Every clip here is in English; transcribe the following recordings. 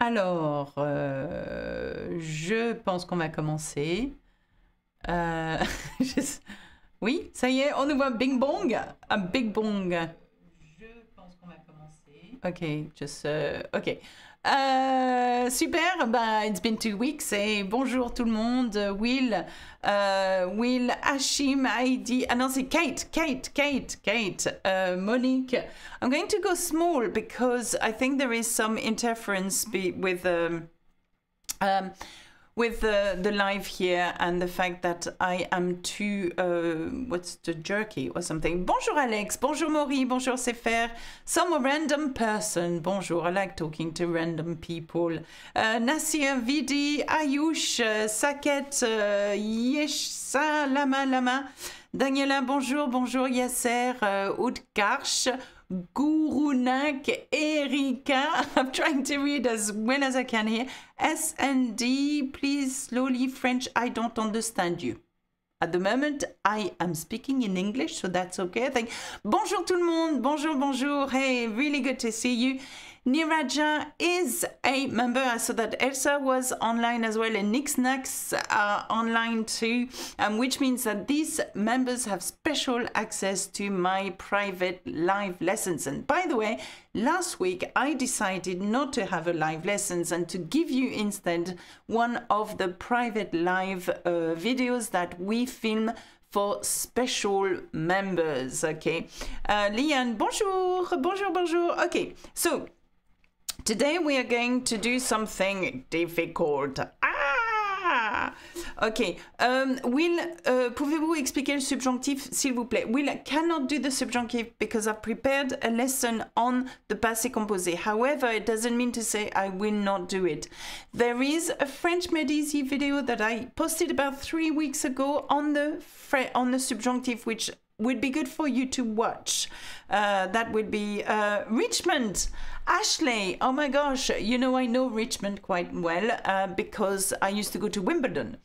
Alors, euh, je pense qu'on va commencer. Euh, oui, ça y est, on nous voit Bing Bong. Un ah, Big Bong. Okay, just uh, okay. Euh, super, bah, it's been two weeks et bonjour tout le monde. Will, euh, Will, Hashim, Heidi, ah non, c'est Kate, Kate, Kate, Kate, euh, Monique. I'm going to go small because I think there is some interference be with. Um, um, with the the live here and the fact that I am too uh, what's the jerky or something. Bonjour Alex, bonjour Maury, bonjour Sefer. Some random person. Bonjour, I like talking to random people. Uh, Vidi, Ayush, uh, Saket, uh, yesh Lama Lama. Daniela, bonjour, bonjour Yasser, uh, Oud Gurunak Erika. I'm trying to read as well as I can here. S and D, please slowly French. I don't understand you. At the moment, I am speaking in English, so that's okay. Thank. Bonjour tout le monde. Bonjour, bonjour. Hey, really good to see you. Niraja is a member. I uh, saw that Elsa was online as well and Nixnax are uh, online too, um, which means that these members have special access to my private live lessons. And by the way, last week I decided not to have a live lessons and to give you instead one of the private live uh, videos that we film for special members. Okay. Uh, bonjour, bonjour, bonjour. Okay, so Today we are going to do something difficult. Ah! Okay. Um, will, uh, pouvez-vous expliquer le subjonctif, s'il vous plaît? Will cannot do the subjunctive because I prepared a lesson on the passé composé. However, it doesn't mean to say I will not do it. There is a French Medici video that I posted about three weeks ago on the on the subjunctive, which would be good for you to watch. Uh, that would be uh, Richmond. Ashley, oh my gosh, you know, I know Richmond quite well uh, because I used to go to Wimbledon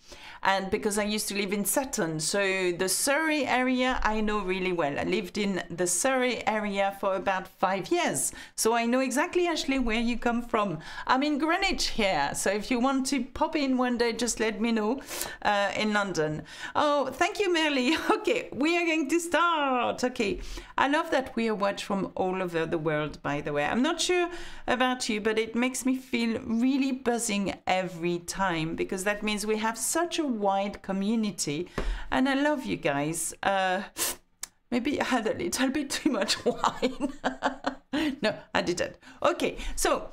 and because I used to live in Sutton. So the Surrey area I know really well. I lived in the Surrey area for about five years. So I know exactly, Ashley, where you come from. I'm in Greenwich here. So if you want to pop in one day, just let me know uh, in London. Oh, thank you, Merly. Okay, we are going to start. Okay. I love that we are watched from all over the world, by the way. I'm not sure about you, but it makes me feel really buzzing every time because that means we have such a Wide community. And I love you guys. Uh, maybe I had a little bit too much wine. no, I didn't. Okay, so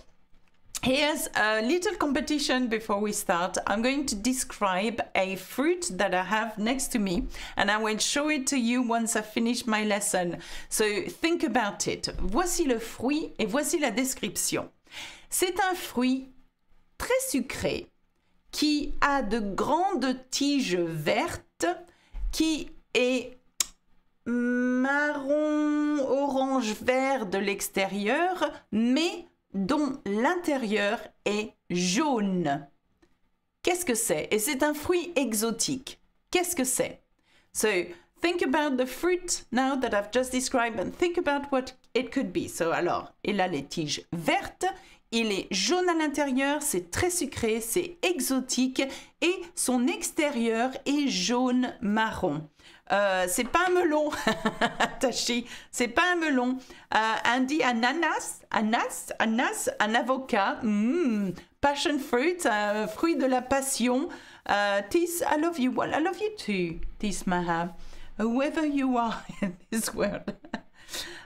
Here's a little competition before we start. I'm going to describe a fruit that I have next to me and I will show it to you once I finish my lesson. So think about it. Voici le fruit et voici la description. C'est un fruit très sucré qui a de grandes tiges vertes, qui est marron, orange, vert de l'extérieur, mais dont l'intérieur est jaune. Qu'est-ce que c'est Et c'est un fruit exotique. Qu'est-ce que c'est So, think about the fruit now that I've just described and think about what it could be. So, alors, il a les tiges vertes, il est jaune à l'intérieur, c'est très sucré, c'est exotique et son extérieur est jaune marron. Euh, c'est pas un melon, Tashi, c'est pas un melon. Euh, ananas, ananas, ananas, un avocat, mm, passion fruit, euh, fruit de la passion. Euh, this, I love you, well, I love you too, this Maha. Whoever you are in this world.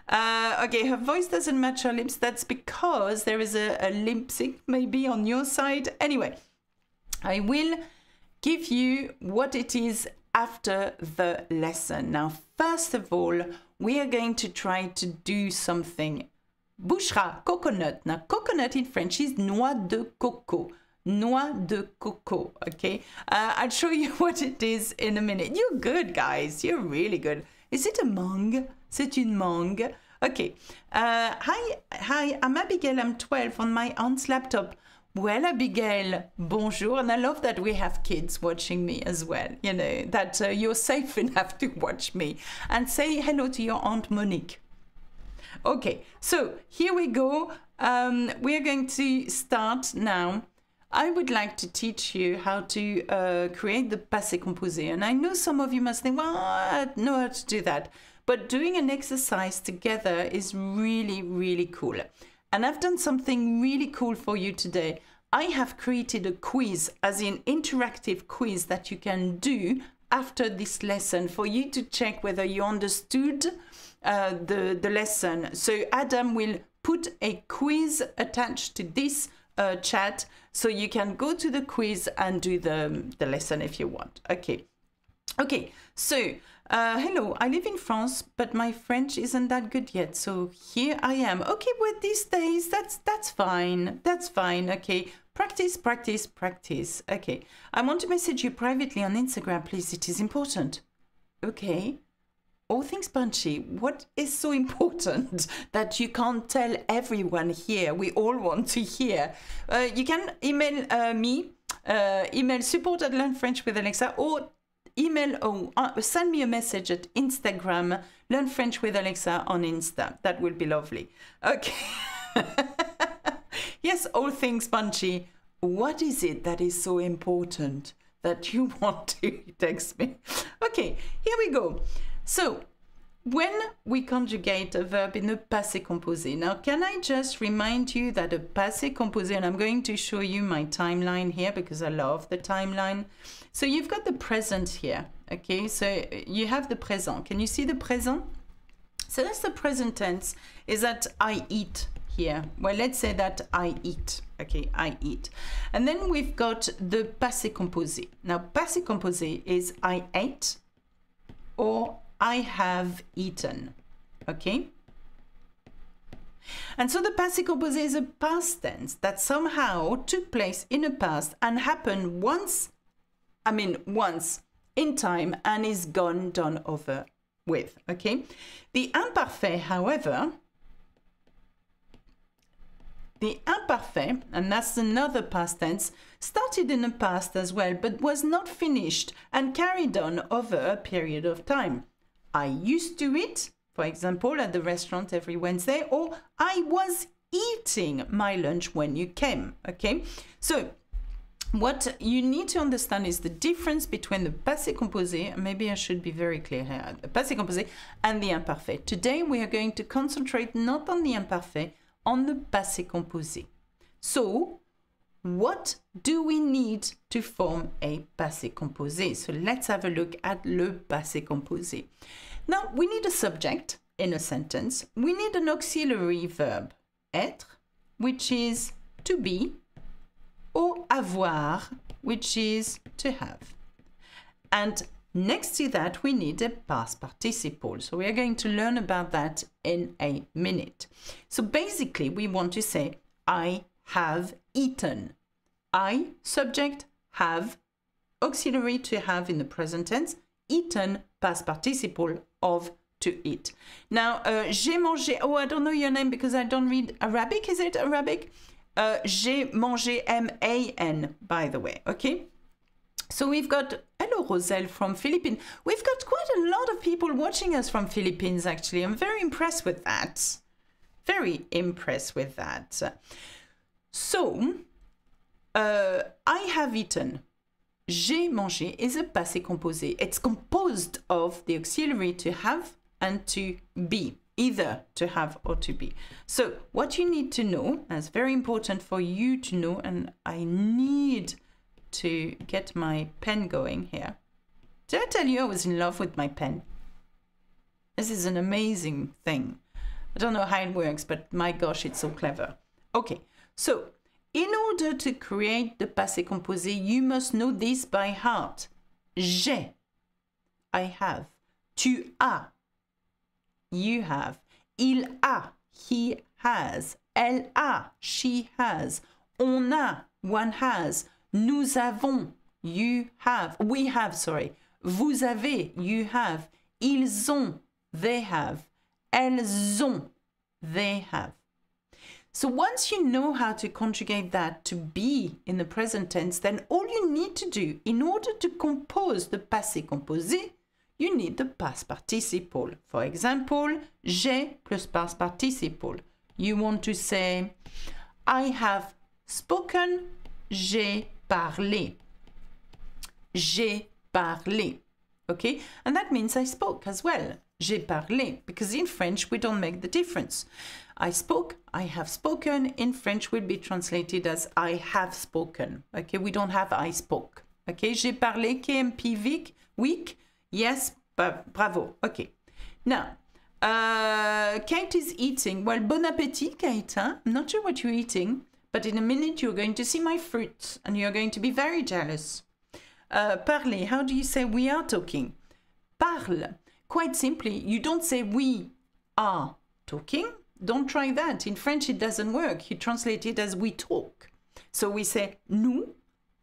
Uh, okay, her voice doesn't match her lips. That's because there is a, a lip sync maybe on your side. Anyway, I will give you what it is after the lesson. Now, first of all, we are going to try to do something. Bouchra, coconut. Now, coconut in French is noix de coco. Noix de coco, okay? Uh, I'll show you what it is in a minute. You're good, guys. You're really good. Is it a mong? C'est une mangue. Okay. Uh, hi, hi, I'm Abigail. I'm 12 on my aunt's laptop. Well, Abigail, bonjour. And I love that we have kids watching me as well, you know, that uh, you're safe enough to watch me. And say hello to your Aunt Monique. Okay, so here we go. Um, we are going to start now. I would like to teach you how to uh, create the passé composé. And I know some of you must think, well, I know how to do that. But doing an exercise together is really, really cool. And I've done something really cool for you today. I have created a quiz, as an interactive quiz that you can do after this lesson for you to check whether you understood uh, the, the lesson. So Adam will put a quiz attached to this uh, chat so you can go to the quiz and do the, the lesson if you want. Okay. Okay, so uh, hello, I live in France, but my French isn't that good yet, so here I am. Okay, with these days, that's, that's fine. That's fine, okay. Practice, practice, practice. Okay, I want to message you privately on Instagram, please. It is important. Okay. All things punchy, what is so important that you can't tell everyone here? We all want to hear. Uh, you can email uh, me, uh, email support at Learn French with Alexa, or email or uh, send me a message at Instagram, Learn French with Alexa on Insta. That will be lovely. Okay. yes, all things punchy. What is it that is so important that you want to text me? Okay, here we go. So, when we conjugate a verb in the passé composé. Now, can I just remind you that a passé composé, and I'm going to show you my timeline here because I love the timeline. So you've got the present here, okay? So you have the present. Can you see the present? So that's the present tense, is that I eat here. Well, let's say that I eat, okay, I eat. And then we've got the passé composé. Now, passé composé is I ate or I have eaten, okay? And so the passé composé is a past tense that somehow took place in the past and happened once I mean, once in time and is gone, done over with. Okay. The imparfait, however, the imparfait, and that's another past tense, started in the past as well, but was not finished and carried on over a period of time. I used to eat, for example, at the restaurant every Wednesday, or I was eating my lunch when you came. Okay, so what you need to understand is the difference between the passé composé, maybe I should be very clear here, the passé composé and the imparfait. Today we are going to concentrate not on the imparfait, on the passé composé. So, what do we need to form a passé composé? So let's have a look at le passé composé. Now, we need a subject in a sentence. We need an auxiliary verb, être, which is to be or avoir, which is to have. And next to that, we need a past participle. So we are going to learn about that in a minute. So basically, we want to say, I have eaten. I, subject, have, auxiliary to have in the present tense, eaten, past participle of to eat. Now, uh, j'ai mangé, oh, I don't know your name because I don't read Arabic. Is it Arabic? Uh, j'ai mangé, M-A-N, by the way, okay? So we've got, hello Roselle from Philippines. We've got quite a lot of people watching us from Philippines, actually. I'm very impressed with that. Very impressed with that. So, uh, I have eaten. J'ai mangé is a passé composé. It's composed of the auxiliary to have and to be either to have or to be. So what you need to know, that's very important for you to know, and I need to get my pen going here. Did I tell you I was in love with my pen? This is an amazing thing. I don't know how it works, but my gosh, it's so clever. Okay, so in order to create the passé composé, you must know this by heart. J'ai, I have. Tu as, you have. Il a, he has. Elle a, she has. On a, one has. Nous avons, you have. We have, sorry. Vous avez, you have. Ils ont, they have. Elles ont, they have. So once you know how to conjugate that to be in the present tense, then all you need to do in order to compose the passé composé you need the past participle. For example, j'ai plus past participle. You want to say, I have spoken, j'ai parlé. J'ai parlé. Okay, and that means I spoke as well. J'ai parlé, because in French we don't make the difference. I spoke, I have spoken, in French will be translated as I have spoken. Okay, we don't have I spoke. Okay, j'ai parlé, KMP week, week Yes, bravo. Okay. Now, uh, Kate is eating. Well, bon appetit, Kate. Huh? I'm not sure what you're eating, but in a minute you're going to see my fruits and you're going to be very jealous. Uh, parler, how do you say we are talking? Parle. Quite simply, you don't say we are talking. Don't try that. In French, it doesn't work. You translate it as we talk. So we say nous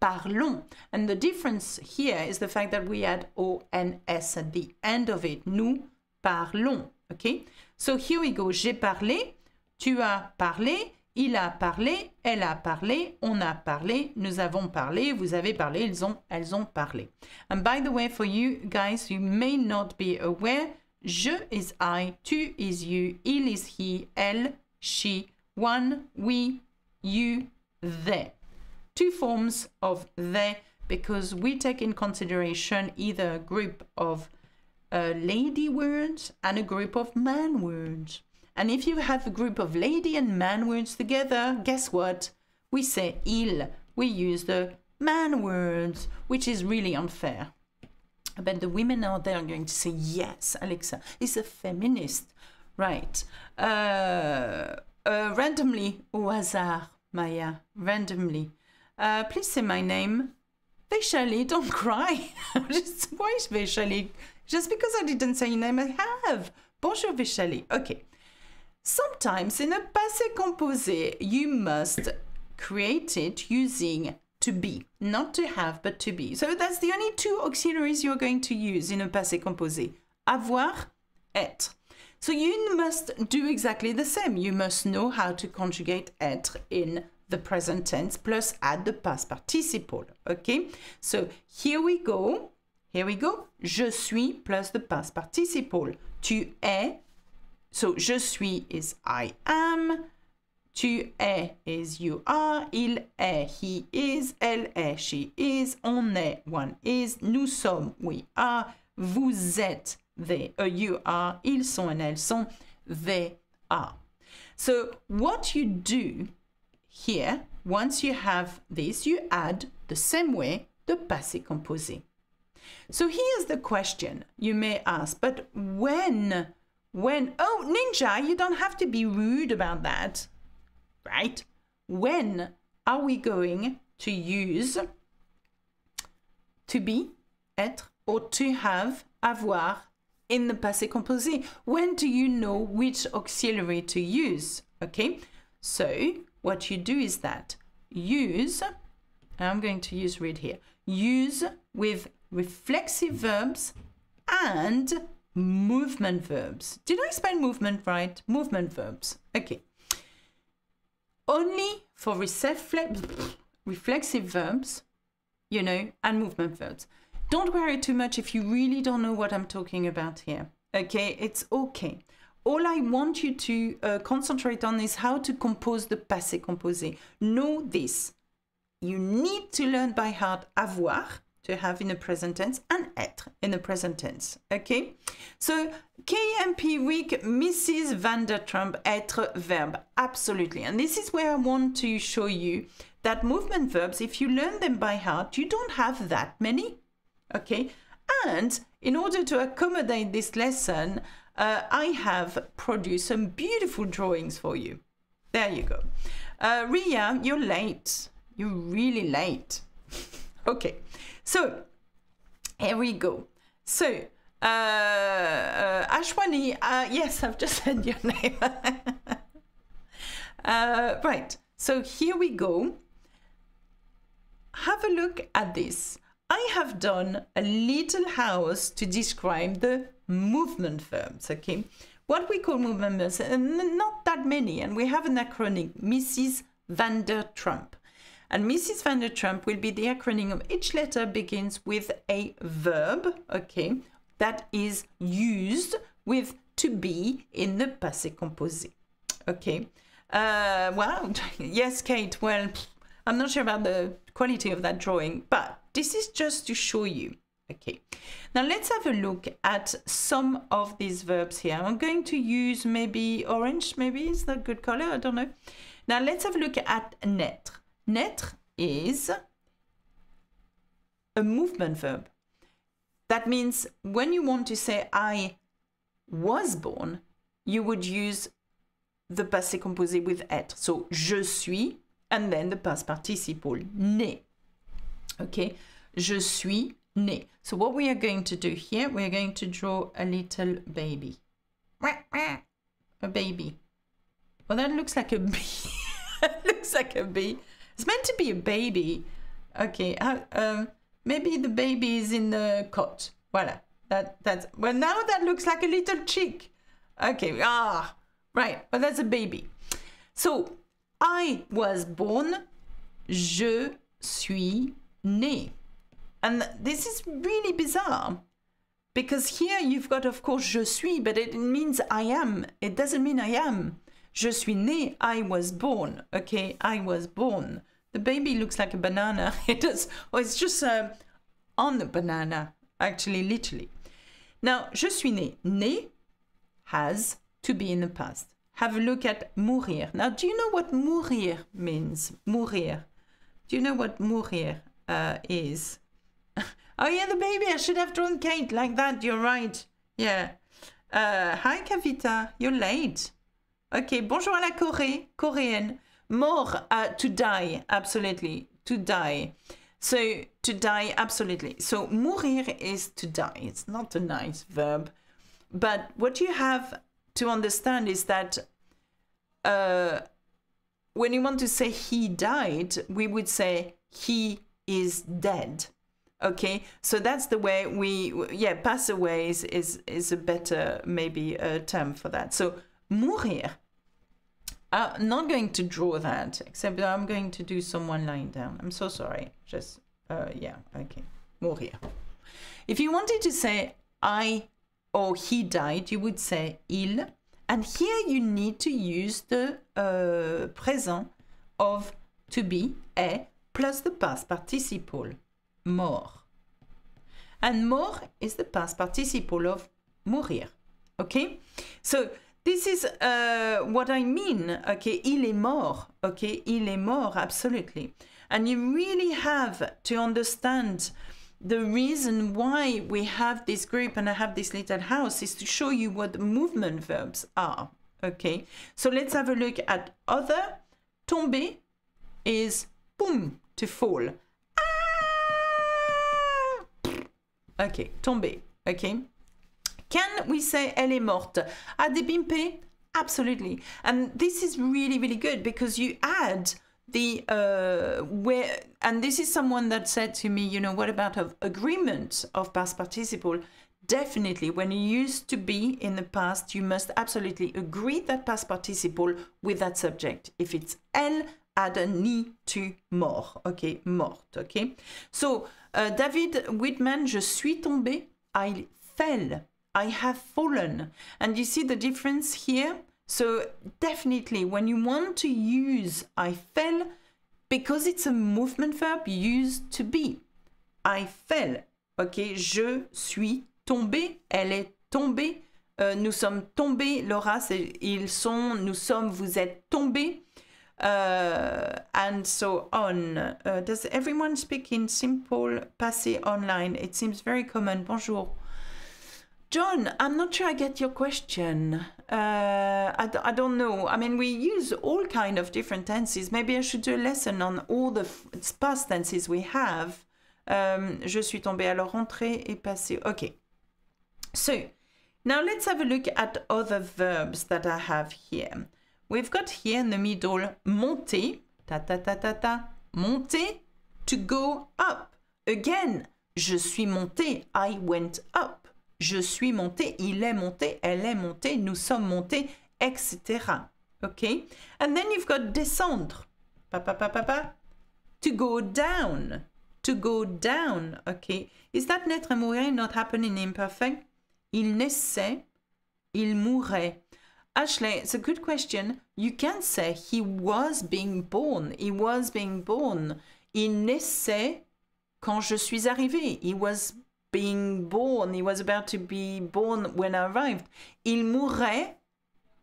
parlons. And the difference here is the fact that we add -ons S at the end of it. Nous parlons. Okay? So here we go. J'ai parlé. Tu as parlé. Il a parlé. Elle a parlé. On a parlé. Nous avons parlé. Vous avez parlé. Ils ont, elles ont parlé. And by the way, for you guys, you may not be aware. Je is I. Tu is you. Il is he. Elle, she. One, we, you, they. two forms of they because we take in consideration either a group of uh, lady words and a group of man words. And if you have a group of lady and man words together, guess what? We say il. We use the man words, which is really unfair. But the women out there are going to say, yes, Alexa is a feminist. Right. Uh, uh, randomly, au hasard, Maya, randomly. Uh, please say my name. Vaishali, don't cry. Just, why is Just because I didn't say your name, I have. Bonjour, Vaishali. Okay. Sometimes in a passé composé, you must create it using to be, not to have, but to be. So that's the only two auxiliaries you're going to use in a passé composé. Avoir, être. So you must do exactly the same. You must know how to conjugate être in the present tense plus add the past participle. Okay, so here we go. Here we go. Je suis plus the past participle. Tu es. So je suis is I am. Tu es is you are. Il est. He is. Elle est. She is. On est. One is. Nous sommes. We are. Vous êtes. They. Uh, you are. Ils sont. And elles sont. They are. So what you do Here, once you have this, you add the same way the passé composé. So here's the question you may ask, but when, when, oh, Ninja, you don't have to be rude about that, right? When are we going to use to be, être, or to have, avoir in the passé composé? When do you know which auxiliary to use? Okay, so what you do is that use, I'm going to use read here, use with reflexive verbs and movement verbs. Did I spell movement right? Movement verbs. Okay. Only for reflexive verbs, you know, and movement verbs. Don't worry too much if you really don't know what I'm talking about here. Okay, it's okay all I want you to uh, concentrate on is how to compose the passé composé. Know this. You need to learn by heart avoir, to have in the present tense, and être in the present tense. Okay? So, KMP week, Mrs. van der Trump, être verb. Absolutely. And this is where I want to show you that movement verbs, if you learn them by heart, you don't have that many. Okay? And in order to accommodate this lesson, uh, I have produced some beautiful drawings for you. There you go. Uh, Ria, you're late. You're really late. okay, so here we go. So, uh, uh, Ashwani, uh, yes, I've just said your name. uh, right, so here we go. Have a look at this. I have done a little house to describe the movement verbs, okay? What we call movement verbs, and uh, not that many, and we have an acronym, Mrs. Van der Trump. And Mrs. Van der Trump will be the acronym of each letter begins with a verb, okay, that is used with to be in the passé composé. Okay. Uh, well, yes, Kate, well, I'm not sure about the quality of that drawing, but this is just to show you. Okay, now let's have a look at some of these verbs here. I'm going to use maybe orange, maybe is that good color? I don't know. Now let's have a look at naître. Naître is a movement verb. That means when you want to say I was born, you would use the passé composé with être. So je suis and then the past participle, né okay? Je suis né. So what we are going to do here, we are going to draw a little baby. A baby. Well, that looks like a bee. it looks like a bee. It's meant to be a baby. Okay, uh, um, maybe the baby is in the cot. Voila. That, that's, well, now that looks like a little chick. Okay, ah, right. But that's a baby. So, I was born. Je suis knee. And this is really bizarre because here you've got, of course, je suis, but it means I am. It doesn't mean I am. Je suis né, I was born. Okay, I was born. The baby looks like a banana. It does, or oh, it's just uh, on a banana, actually, literally. Now, je suis né. Né has to be in the past. Have a look at mourir. Now, do you know what mourir means? Mourir. Do you know what mourir? uh, is. oh yeah, the baby, I should have drawn Kate like that, you're right. Yeah. Uh, hi Kavita, you're late. Okay, bonjour à la Corée, Korean. Mort. uh, to die, absolutely, to die. So to die, absolutely. So mourir is to die. It's not a nice verb. But what you have to understand is that uh, when you want to say he died, we would say he is dead okay so that's the way we yeah pass away is is, is a better maybe a term for that so mourir i'm not going to draw that except i'm going to do someone lying down i'm so sorry just uh, yeah okay mourir if you wanted to say i or he died you would say il and here you need to use the uh, present of to be est plus the past participle, more. And more is the past participle of mourir. Okay? So this is uh, what I mean. Okay, il est mort. Okay, il est mort, absolutely. And you really have to understand the reason why we have this group and I have this little house is to show you what movement verbs are. Okay, so let's have a look at other. Tomber is boom to fall. Ah! Ok, tomber. Ok. Can we say elle est morte? Are they Absolutely. And this is really, really good because you add the uh, where and this is someone that said to me you know what about of agreement of past participle definitely when you used to be in the past you must absolutely agree that past participle with that subject if it's elle. to mort. Ok, morte. Ok. So euh, David Whitman, je suis tombé. I fell. I have fallen. And you see the difference here. So definitely, when you want to use I fell, because it's a movement verb, use to be. I fell. Ok, je suis tombé. Elle est tombée. Euh, nous sommes tombés. Laura, ils sont. Nous sommes. Vous êtes tombés. uh, and so on. Uh, does everyone speak in simple passé online? It seems very common. Bonjour. John, I'm not sure I get your question. Uh, d- I don't know. I mean, we use all kind of different tenses. Maybe I should do a lesson on all the past tenses we have. Um, je suis tombé alors rentré et passé. Okay. So now let's have a look at other verbs that I have here. We've got here in the middle monter, ta ta ta ta ta, monter, to go up. Again, je suis monté, I went up. Je suis monté, il est monté, elle est montée, nous sommes montés, etc. Okay? And then you've got descendre, pa-pa-pa-pa-pa, to go down, to go down. Okay? Is that not happening in imperfect? Il naissait, il mourait. Ashley, it's a good question. You can say he was being born. He was being born. Il naissait quand je suis arrivé. He was being born. He was about to be born when I arrived. Il mourait.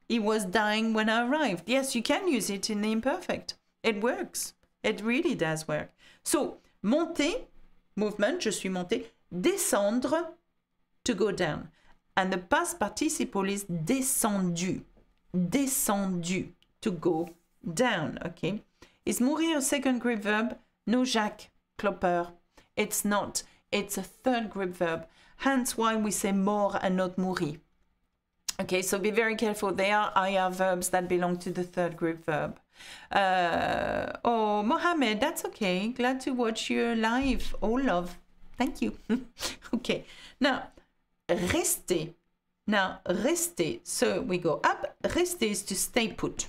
He was dying when I arrived. Yes, you can use it in the imperfect. It works. It really does work. So, monter, movement, je suis monté. Descendre, to go down. And the past participle is descendu. Descendu. To go down. Okay. Is mourir a second group verb? No, Jacques Klopper. It's not. It's a third group verb. Hence why we say mort and not mourir. Okay, so be very careful. They are IR verbs that belong to the third group verb. Uh, oh, Mohammed, that's okay. Glad to watch your live. Oh, love. Thank you. okay, now rester. Now, rester, so we go up. Rester is to stay put.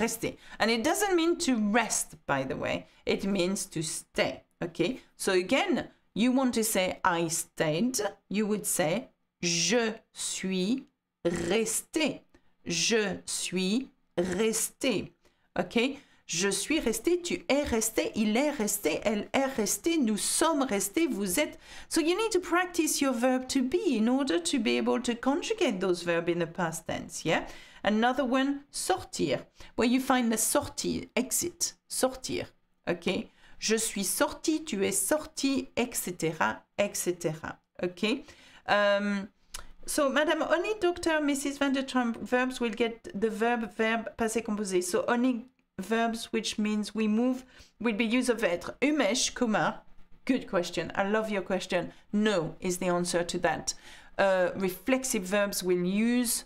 Rester. And it doesn't mean to rest, by the way. It means to stay, okay? So again, you want to say I stayed. You would say je suis resté. Je suis resté, okay? Je suis resté, tu es resté, il est resté, elle est restée, nous sommes restés, vous êtes. So you need to practice your verb to be in order to be able to conjugate those verbs in the past tense, yeah? Another one, sortir, where you find the sortie, exit, sortir, okay? Je suis sorti, tu es sorti, etc., etc., okay? Um, so, madame, only doctor, Mrs. van der Trump verbs will get the verb, verb, passé composé. So, only verbs, which means we move, will be use of être. Umesh, Kumar, good question. I love your question. No is the answer to that. Uh, reflexive verbs will use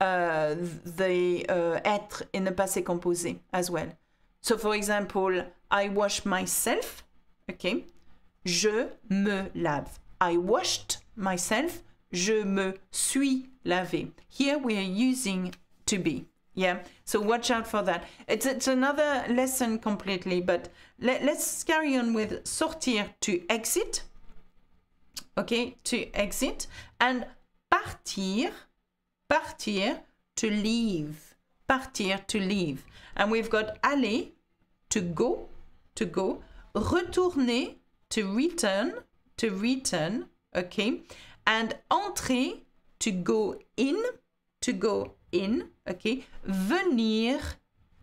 uh, the uh, être in the passé composé as well. So, for example, I wash myself. Okay. Je me lave. I washed myself. Je me suis lavé. Here we are using to be. Yeah, so watch out for that. It's, it's another lesson completely, but let, let's carry on with sortir to exit. Okay, to exit. And partir, partir to leave. Partir to leave. And we've got aller, to go, to go. Retourner, to return, to return. Okay. And entrer, to go in, to go in, okay? Venir,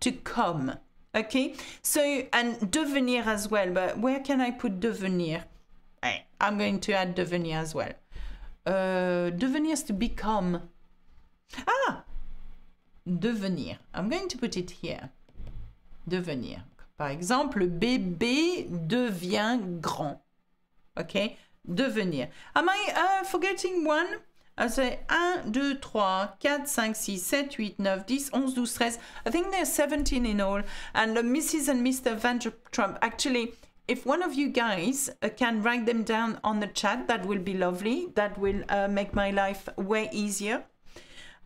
to come, okay? So, and devenir as well, but where can I put devenir? Eh, I, am going to add devenir as well. Uh, devenir is to become. Ah! Devenir. I'm going to put it here. Devenir. Par exemple, bébé devient grand. Okay? Devenir. Am I uh, forgetting one? say 1, 2, 3, 4, 5, 6, 7, 8, 9, 10, 11, 12, 13. I think there's 17 in all. And uh, Mrs. and Mr. Trump. actually, if one of you guys uh, can write them down on the chat, that will be lovely. That will uh, make my life way easier.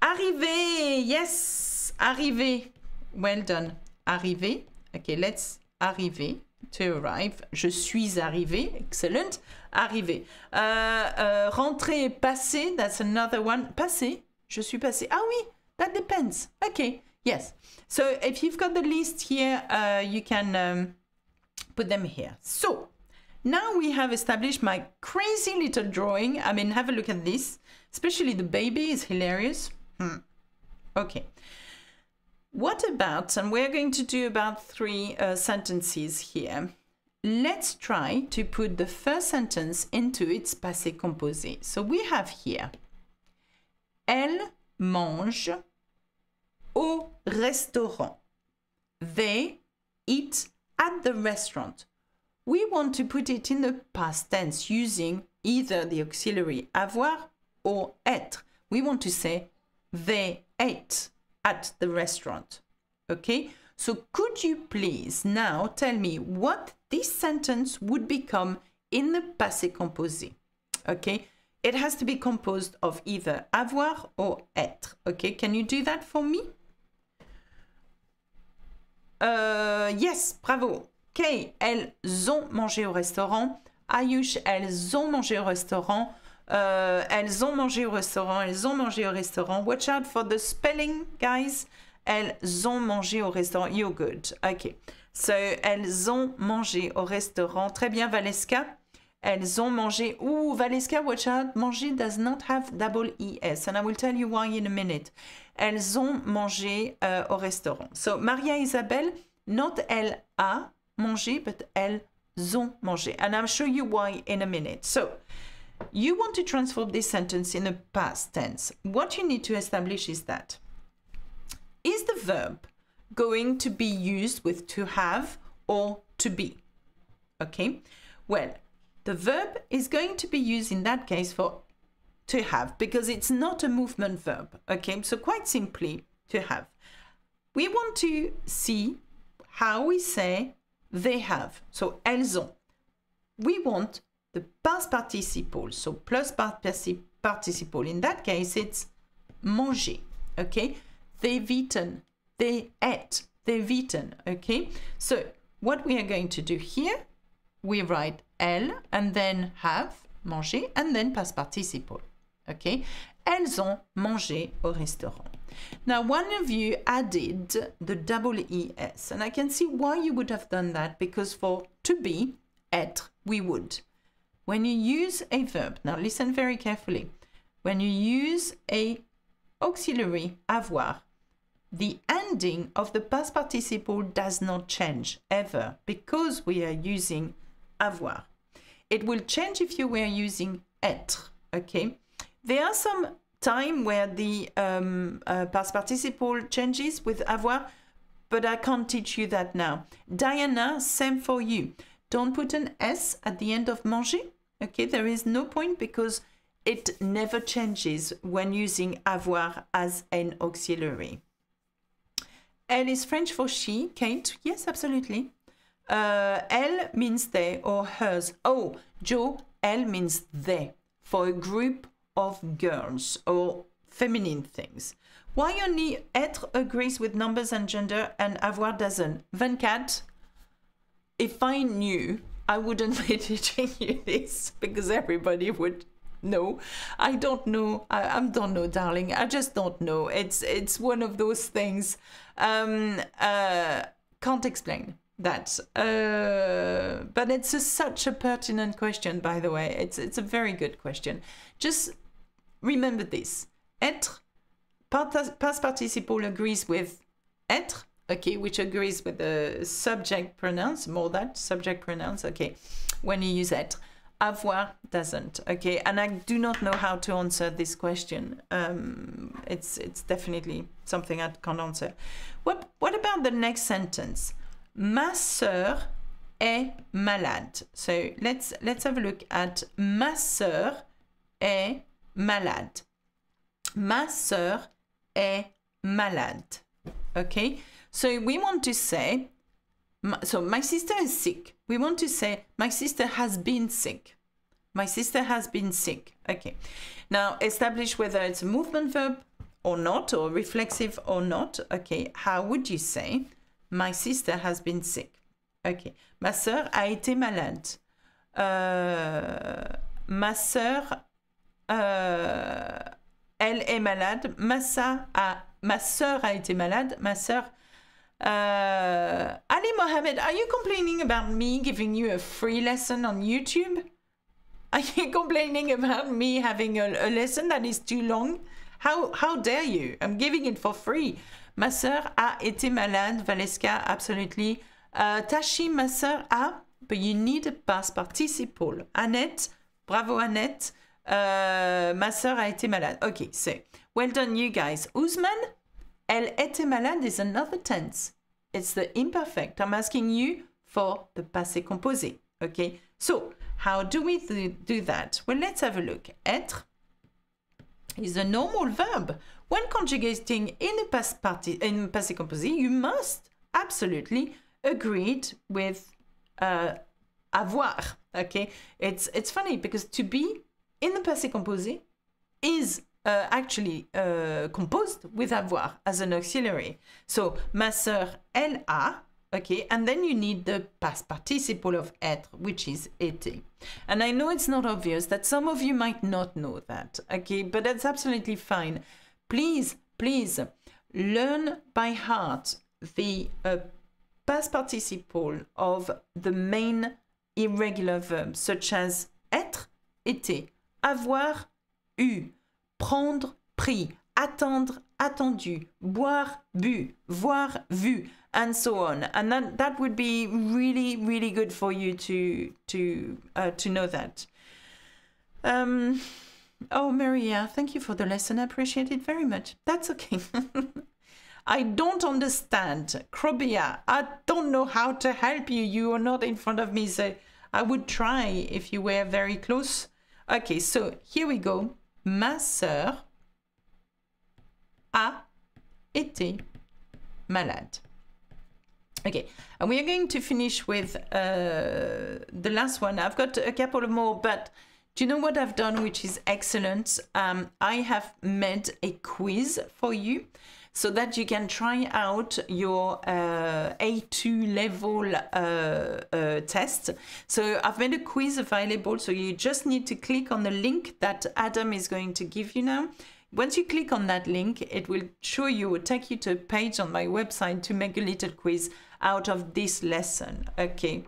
Arrivé, yes, arrivé. Well done. Arrivé. Okay, let's arrivé, to arrive. Je suis arrivé, excellent arriver. Euh, euh rentrer, passer, that's another one. Passer, je suis passé. Ah oui, that depends. Okay, yes. So if you've got the list here, uh, you can um, put them here. So now we have established my crazy little drawing. I mean, have a look at this, especially the baby is hilarious. Hmm. Okay. What about, and we're going to do about three uh, sentences here. Let's try to put the first sentence into its passé composé. So we have here, Elle mange au restaurant. They eat at the restaurant. We want to put it in the past tense using either the auxiliary avoir or être. We want to say they ate at the restaurant. Okay, so could you please now tell me what this sentence would become in the passé composé. Okay, it has to be composed of either avoir or être. Okay, can you do that for me? Euh, yes, bravo. Okay, elles ont mangé au restaurant. Ayush, elles ont mangé au restaurant. Euh, elles ont mangé au restaurant, elles ont mangé au restaurant. Watch out for the spelling, guys. Elles ont mangé au restaurant. You're good. OK. So, elles ont mangé au restaurant. Très bien, Valeska. Elles ont mangé. Ouh, Valeska, watch out. Manger does not have double ES. And I will tell you why in a minute. Elles ont mangé euh, au restaurant. So, Maria Isabelle, not elle a mangé, but elles ont mangé. And I'll show you why in a minute. So, you want to transform this sentence in a past tense. What you need to establish is that is the verb going to be used with to have or to be. Okay, well, the verb is going to be used in that case for to have because it's not a movement verb. Okay, so quite simply, to have. We want to see how we say they have. So, elles ont. We want the past participle. So, plus past participle. In that case, it's manger. Okay, they've eaten they ate, they've eaten, okay? So what we are going to do here, we write "elle" and then have, manger, and then past participle, okay? Elles ont mangé au restaurant. Now, one of you added the double ES, and I can see why you would have done that, because for to be, être, we would. When you use a verb, now listen very carefully, when you use a auxiliary avoir, the ending of the past participle does not change ever because we are using avoir. It will change if you were using être, okay? There are some time where the um, uh, past participle changes with avoir, but I can't teach you that now. Diana, same for you. Don't put an S at the end of manger, okay? There is no point because it never changes when using avoir as an auxiliary. Elle is French for she, Kate. Yes, absolutely. Uh, elle means they or hers. Oh, Joe, elle means they for a group of girls or feminine things. Why only être agrees with numbers and gender and avoir doesn't? 24. If I knew, I wouldn't be teaching you this because everybody would know. I don't know. I, I don't know, darling. I just don't know. It's it's one of those things. Um, uh, can't explain that. Uh, but it's a, such a pertinent question, by the way. It's, it's a very good question. Just remember this. Être, past participle agrees with être, okay, which agrees with the subject pronouns, more that, subject pronouns, okay, when you use être. Avoir doesn't. Okay, and I do not know how to answer this question. Um, it's it's definitely something I can't answer. What what about the next sentence? Ma sœur est malade. So let's let's have a look at ma sœur est malade. Ma sœur est malade. Okay, so we want to say so my sister is sick. We want to say my sister has been sick. My sister has been sick. Okay. Now establish whether it's a movement verb or not, or reflexive or not. Okay. How would you say my sister has been sick? Okay. Ma sœur a été malade. Uh, ma sœur, uh, elle est malade. Ma, sa a, ma sœur a été malade. Ma sœur uh, Ali Mohammed, are you complaining about me giving you a free lesson on YouTube? Are you complaining about me having a, a lesson that is too long? How, how dare you? I'm giving it for free. Ma sœur a été malade, Valeska, absolutely. Uh, Tashi, ma sœur a, but you need a past participle. Annette, bravo Annette. Uh, ma sœur a été malade. Okay, so, well done you guys. Usman, El était malade is another tense. It's the imperfect. I'm asking you for the passé composé. Okay, so how do we do that? Well, let's have a look. Être is a normal verb. When conjugating in a past in passé composé, you must absolutely agreed with uh, avoir. Okay, it's it's funny because to be in the passé composé is uh, actually uh, composed with avoir as an auxiliary. So ma sœur, elle a, okay, and then you need the past participle of être, which is été. And I know it's not obvious that some of you might not know that, okay, but that's absolutely fine. Please, please learn by heart the uh, past participle of the main irregular verbs, such as être, été, avoir, eu, prendre, pris, attendre, attendu, boire, bu, voir, vu, and so on. And that, that would be really, really good for you to to uh, to know that. Um, oh, Maria, thank you for the lesson. I appreciate it very much. That's okay. I don't understand. Krobia, I don't know how to help you. You are not in front of me, so I would try if you were very close. Okay, so here we go. Ma sœur a été malade. Okay, and we are going to finish with uh, the last one. I've got a couple more, but do you know what I've done, which is excellent? Um, I have made a quiz for you so that you can try out your uh, A2 level uh, uh, test. So I've made a quiz available. So you just need to click on the link that Adam is going to give you now. Once you click on that link, it will show you, will take you to a page on my website to make a little quiz out of this lesson. Okay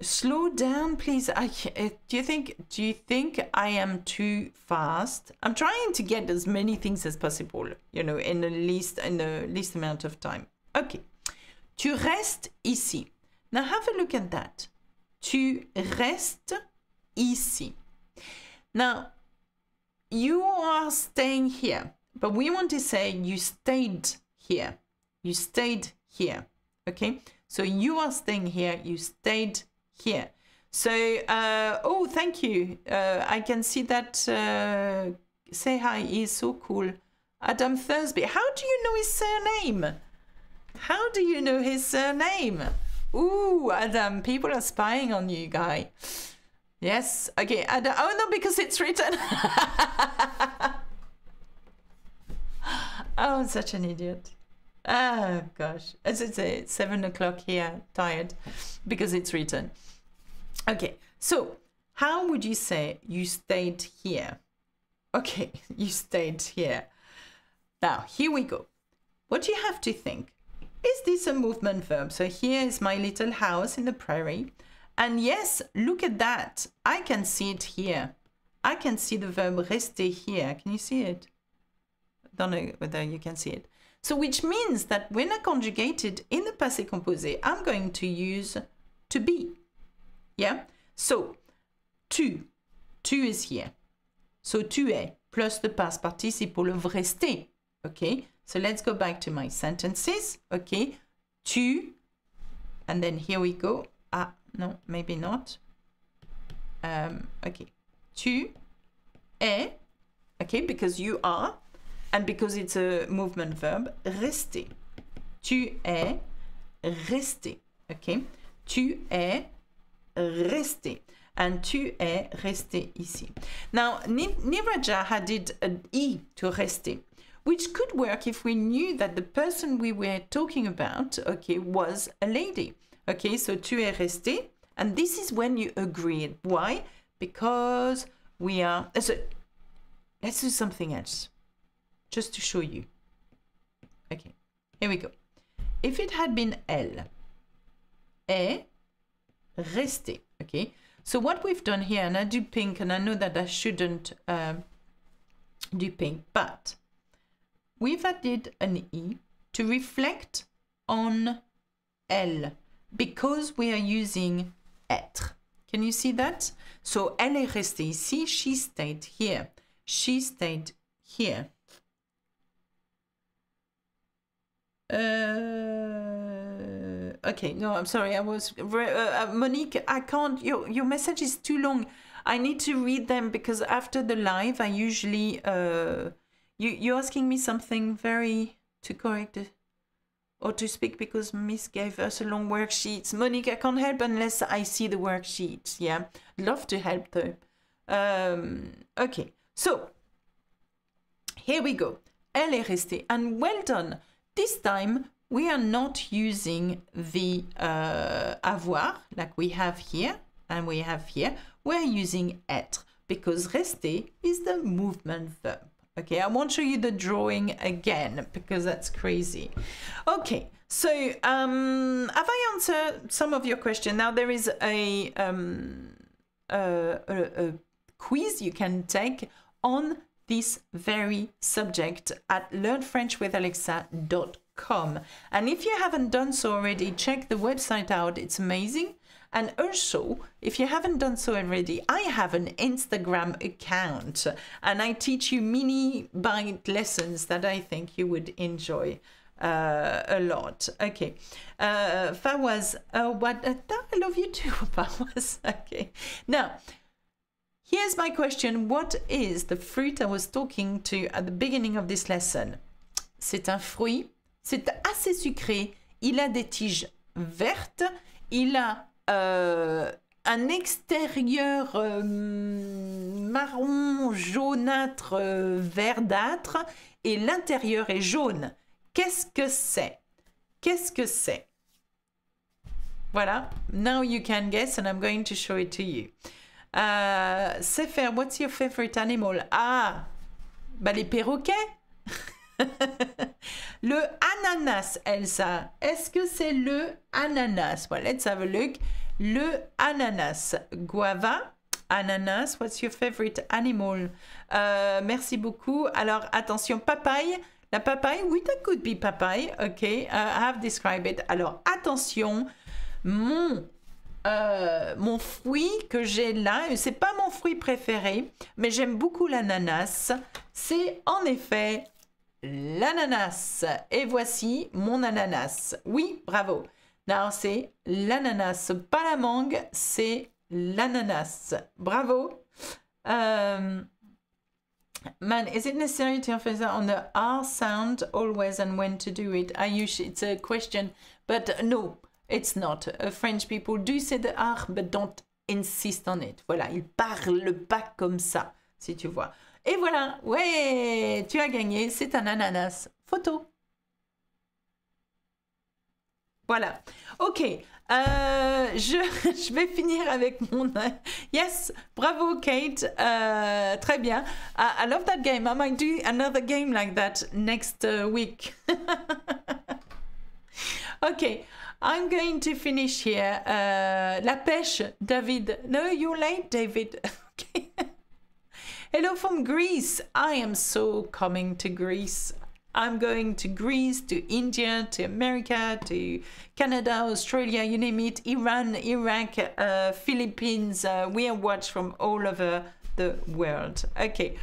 slow down please i uh, do you think do you think i am too fast i'm trying to get as many things as possible you know in the least in the least amount of time okay tu restes ici now have a look at that tu restes ici now you are staying here but we want to say you stayed here you stayed here okay so you are staying here you stayed here. So, uh, oh, thank you. Uh, I can see that uh, Say Hi is so cool. Adam Thursby. How do you know his surname? How do you know his surname? Ooh, Adam, people are spying on you, guy. Yes, okay, Adam. Oh, no, because it's written. oh, I'm such an idiot. Oh, gosh. As I say, it's 7 o'clock here, tired, because it's written. Okay, so how would you say you stayed here? Okay, you stayed here. Now, here we go. What do you have to think? Is this a movement verb? So here is my little house in the prairie. And yes, look at that. I can see it here. I can see the verb rester here. Can you see it? Don't know whether you can see it. So which means that when I conjugate it in the passé composé, I'm going to use to be. Yeah? So, tu. Tu is here. So, tu es plus the past participle of rester. Okay? So, let's go back to my sentences. Okay? Tu. And then here we go. Ah, no, maybe not. Um, okay. Tu es. Okay? Because you are. And because it's a movement verb, rester. Tu es resté. Okay? Tu es Resté, And tu es resté ici. Now, Niraja added an E to resté, which could work if we knew that the person we were talking about, okay, was a lady. Okay, so tu es resté. And this is when you agree. Why? Because we are... Uh, so, let's do something else, just to show you. Okay, here we go. If it had been elle, est rester, okay? So what we've done here, and I do pink, and I know that I shouldn't um, do pink, but we've added an E to reflect on L because we are using être. Can you see that? So elle est restée ici, she stayed here, she stayed here. Uh, Okay, no, I'm sorry. I was uh, uh, Monique. I can't. Your your message is too long. I need to read them because after the live, I usually uh, you you're asking me something very to correct it or to speak because Miss gave us a long worksheet. Monique, I can't help unless I see the worksheet. Yeah, love to help though. Um, okay, so here we go. Elle est restée and well done. This time we are not using the uh, avoir like we have here and we have here. We're using être because rester is the movement verb. Okay, I won't show you the drawing again because that's crazy. Okay, so um, have I answered some of your question? Now there is a, um, a, a, a quiz you can take on this very subject at learnfrenchwithalexa.com. And if you haven't done so already, check the website out. It's amazing. And also, if you haven't done so already, I have an Instagram account and I teach you mini bite lessons that I think you would enjoy uh, a lot. Okay. Uh, Fawaz, uh, what, uh, I love you too, Fawaz. okay. Now, here's my question. What is the fruit I was talking to at the beginning of this lesson? C'est un fruit C'est assez sucré. Il a des tiges vertes. Il a euh, un extérieur euh, marron, jaunâtre, euh, verdâtre. Et l'intérieur est jaune. Qu'est-ce que c'est Qu'est-ce que c'est Voilà. Now you can guess and I'm going to show it to you. Euh, Sefer, what's your favorite animal Ah, bah les perroquets le ananas, Elsa. Est-ce que c'est le ananas? Well, let's have a look. Le ananas. Guava. Ananas, what's your favorite animal? Euh, merci beaucoup. Alors, attention, papaye. La papaye, oui, that could be papaye. OK, euh, I have described it. Alors, attention, mon, euh, mon fruit que j'ai là, c'est pas mon fruit préféré, mais j'aime beaucoup l'ananas. C'est en effet l'ananas. Et voici mon ananas. Oui, bravo. Now, c'est l'ananas. Pas la mangue, c'est l'ananas. Bravo. Euh, man, is it necessary to emphasize on the R sound always and when to do it? I usually, it's a question, but no, it's not. Uh, French people do say the R, but don't insist on it. Voilà, ils parlent pas comme ça, si tu vois. Et voilà, ouais, tu as gagné, c'est un ananas. Photo. Voilà. Ok. Euh, je, vais finir avec mon... Yes, bravo Kate. Euh, très bien. Ah, I, love that game. I might do another game like that next uh, week. ok. I'm going to finish here. Euh, la pêche, David. No, you're late, David. ok. Hello from Greece. I am so coming to Greece. I'm going to Greece, to India, to America, to Canada, Australia, you name it, Iran, Iraq, uh, Philippines. Uh, we are watched from all over the world. Okay.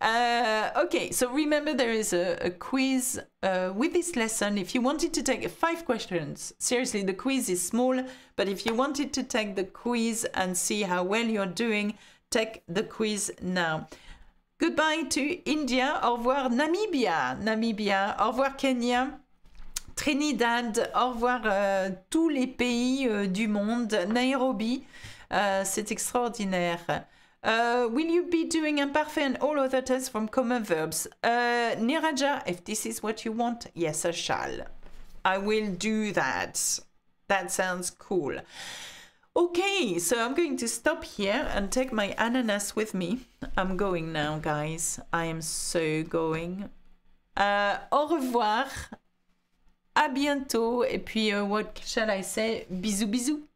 Uh, okay, so remember there is a, a quiz uh, with this lesson. If you wanted to take five questions, seriously, the quiz is small, but if you wanted to take the quiz and see how well you're doing, Take the quiz now. Goodbye to India. Au revoir Namibia. Namibia. Au revoir Kenya. Trinidad. Au revoir euh, tous les pays euh, du monde. Nairobi. Euh, c'est extraordinaire. will you be doing parfait and all other tests from common verbs? Niraja, if this is what you want, yes, I shall. I will do that. That sounds cool. Okay, so I'm going to stop here and take my ananas with me. I'm going now, guys. I am so going. Uh, au revoir. À bientôt. Et puis, uh, what shall I say? Bisous, bisous.